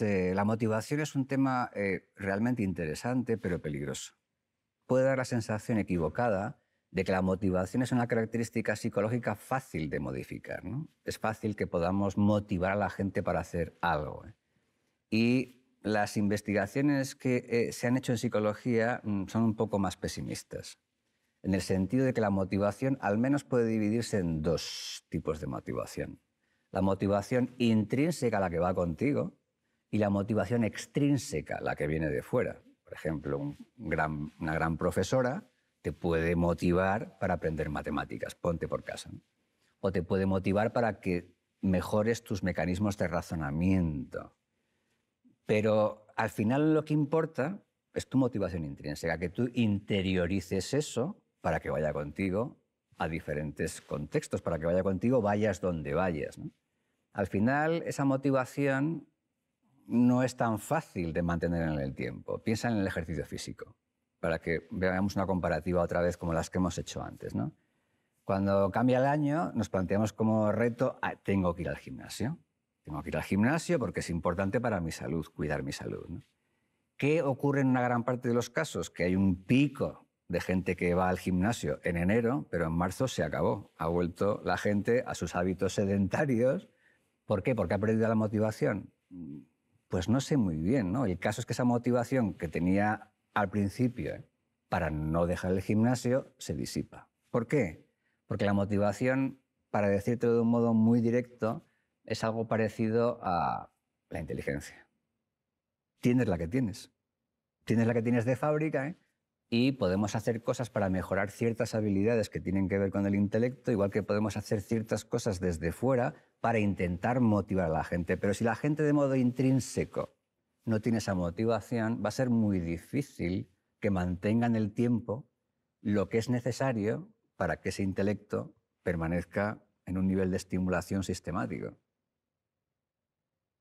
Este, la motivación es un tema eh, realmente interesante, pero peligroso. Puede dar la sensación equivocada de que la motivación es una característica psicológica fácil de modificar. Es fácil que podamos motivar a la gente para hacer algo. ¿eh? Y las investigaciones que eh, se han hecho en psicología mm, son un poco más pesimistas, en el sentido de que la motivación al menos puede dividirse en dos tipos de motivación. La motivación intrínseca, la que va contigo, y la motivación extrínseca, la que viene de fuera. Por ejemplo, una gran profesora te puede motivar para aprender matemáticas, ponte por casa. O te puede motivar para que mejores tus mecanismos de razonamiento. Pero al final lo que importa es tu motivación intrínseca, que tú interiorices eso para que vaya contigo a diferentes contextos, para que vaya contigo, vayas donde vayas. Al final, esa motivación no es tan fácil de mantener en el tiempo. Piensa en el ejercicio físico, para que veamos una comparativa otra vez como las que hemos hecho antes. Cuando cambia el año, nos planteamos como reto, ah, tengo que ir al gimnasio. Tengo que ir al gimnasio porque es importante para mi salud, cuidar mi salud. ¿Qué ocurre en una gran parte de los casos? Que hay un pico de gente que va al gimnasio en enero, pero en marzo se acabó. Ha vuelto la gente a sus hábitos sedentarios. ¿Por qué? Porque ha perdido la motivación pues no sé muy bien, ¿no? El caso es que esa motivación que tenía al principio ¿eh? para no dejar el gimnasio se disipa. ¿Por qué? Porque la motivación, para decirte de un modo muy directo, es algo parecido a la inteligencia. Tienes la que tienes. Tienes la que tienes de fábrica, ¿eh? y podemos hacer cosas para mejorar ciertas habilidades que tienen que ver con el intelecto, igual que podemos hacer ciertas cosas desde fuera para intentar motivar a la gente. Pero si la gente de modo intrínseco no tiene esa motivación, va a ser muy difícil que mantengan el tiempo lo que es necesario para que ese intelecto permanezca en un nivel de estimulación sistemático.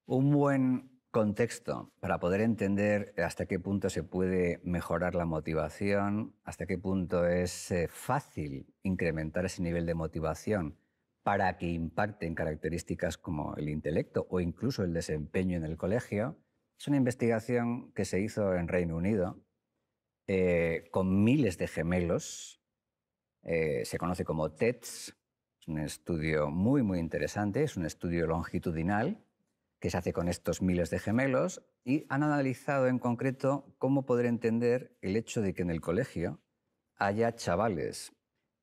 Un buen contexto para poder entender hasta qué punto se puede mejorar la motivación, hasta qué punto es eh, fácil incrementar ese nivel de motivación para que impacten características como el intelecto o incluso el desempeño en el colegio. Es una investigación que se hizo en Reino Unido eh, con miles de gemelos. Eh, se conoce como TETS. Es un estudio muy, muy interesante. Es un estudio longitudinal que se hace con estos miles de gemelos y han analizado en concreto cómo poder entender el hecho de que en el colegio haya chavales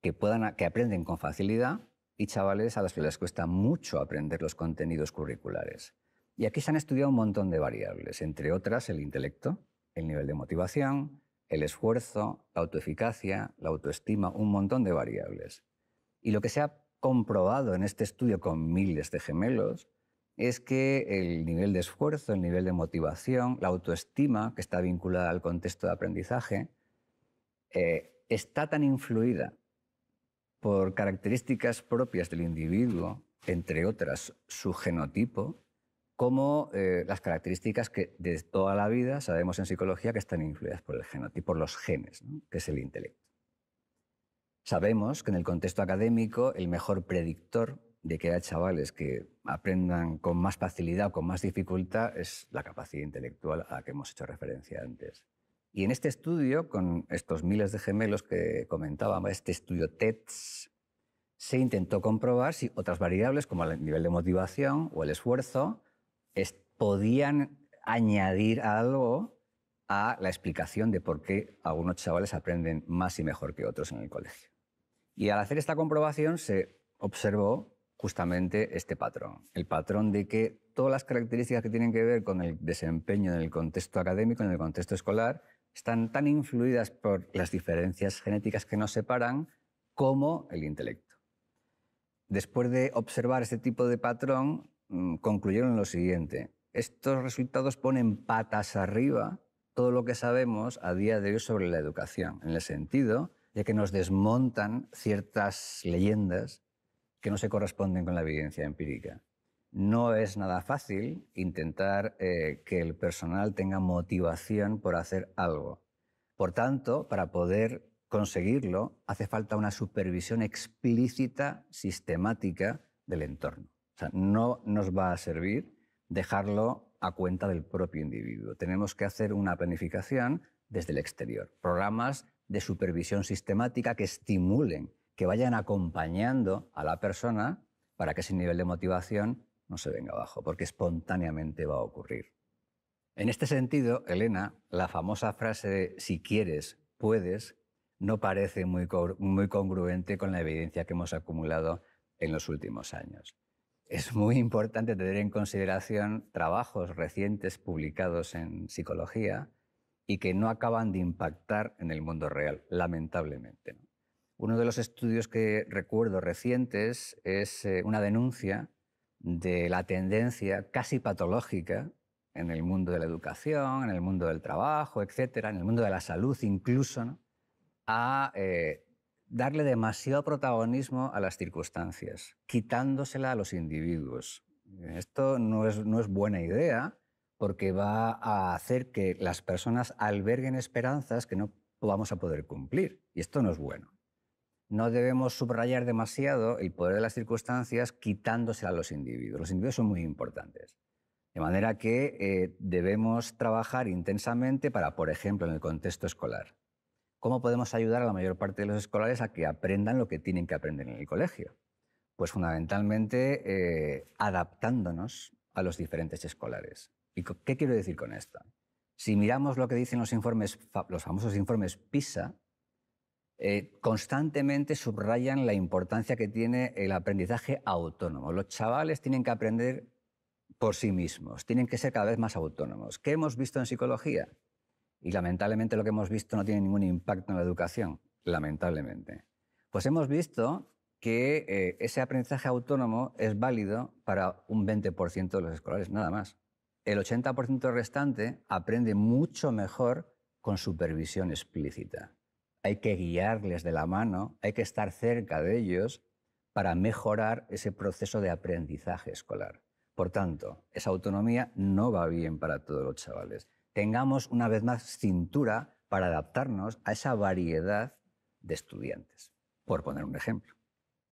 que, puedan, que aprenden con facilidad y chavales a los que les cuesta mucho aprender los contenidos curriculares. Y aquí se han estudiado un montón de variables, entre otras el intelecto, el nivel de motivación, el esfuerzo, la autoeficacia, la autoestima, un montón de variables. Y lo que se ha comprobado en este estudio con miles de gemelos es que el nivel de esfuerzo, el nivel de motivación, la autoestima que está vinculada al contexto de aprendizaje, eh, está tan influida por características propias del individuo, entre otras su genotipo, como eh, las características que de toda la vida sabemos en psicología que están influidas por el genotipo, por los genes, que es el intelecto. Sabemos que en el contexto académico el mejor predictor de que hay chavales que aprendan con más facilidad o con más dificultad es la capacidad intelectual a la que hemos hecho referencia antes. Y en este estudio, con estos miles de gemelos que comentábamos, este estudio TETS, se intentó comprobar si otras variables como el nivel de motivación o el esfuerzo podían añadir algo a la explicación de por qué algunos chavales aprenden más y mejor que otros en el colegio. Y al hacer esta comprobación se observó justamente este patrón, el patrón de que todas las características que tienen que ver con el desempeño en el contexto académico, en el contexto escolar, están tan influidas por las diferencias genéticas que nos separan como el intelecto. Después de observar este tipo de patrón, mm, concluyeron lo siguiente. Estos resultados ponen patas arriba todo lo que sabemos a día de hoy sobre la educación, en el sentido de que nos desmontan ciertas leyendas que no se corresponden con la evidencia empírica. No es nada fácil intentar eh, que el personal tenga motivación por hacer algo. Por tanto, para poder conseguirlo, hace falta una supervisión explícita, sistemática del entorno. O sea, no nos va a servir dejarlo a cuenta del propio individuo. Tenemos que hacer una planificación desde el exterior. Programas de supervisión sistemática que estimulen que vayan acompañando a la persona para que ese nivel de motivación no se venga abajo, porque espontáneamente va a ocurrir. En este sentido, Elena, la famosa frase de si quieres, puedes, no parece muy, muy congruente con la evidencia que hemos acumulado en los últimos años. Es muy importante tener en consideración trabajos recientes publicados en psicología y que no acaban de impactar en el mundo real, lamentablemente. Uno de los estudios que recuerdo recientes es eh, una denuncia de la tendencia casi patológica en el mundo de la educación, en el mundo del trabajo, etcétera, en el mundo de la salud incluso, a eh, darle demasiado protagonismo a las circunstancias, quitándosela a los individuos. Esto no es, no es buena idea porque va a hacer que las personas alberguen esperanzas que no vamos a poder cumplir. Y esto no es bueno no debemos subrayar demasiado el poder de las circunstancias quitándosela a los individuos. Los individuos son muy importantes. De manera que eh, debemos trabajar intensamente para, por ejemplo, en el contexto escolar. ¿Cómo podemos ayudar a la mayor parte de los escolares a que aprendan lo que tienen que aprender en el colegio? Pues fundamentalmente eh, adaptándonos a los diferentes escolares. ¿Y qué quiero decir con esto? Si miramos lo que dicen los informes, los famosos informes PISA, eh, constantemente subrayan la importancia que tiene el aprendizaje autónomo. Los chavales tienen que aprender por sí mismos, tienen que ser cada vez más autónomos. ¿Qué hemos visto en psicología? Y lamentablemente lo que hemos visto no tiene ningún impacto en la educación, lamentablemente. Pues hemos visto que eh, ese aprendizaje autónomo es válido para un 20% de los escolares, nada más. El 80% restante aprende mucho mejor con supervisión explícita hay que guiarles de la mano, hay que estar cerca de ellos para mejorar ese proceso de aprendizaje escolar. Por tanto, esa autonomía no va bien para todos los chavales. Tengamos una vez más cintura para adaptarnos a esa variedad de estudiantes, por poner un ejemplo.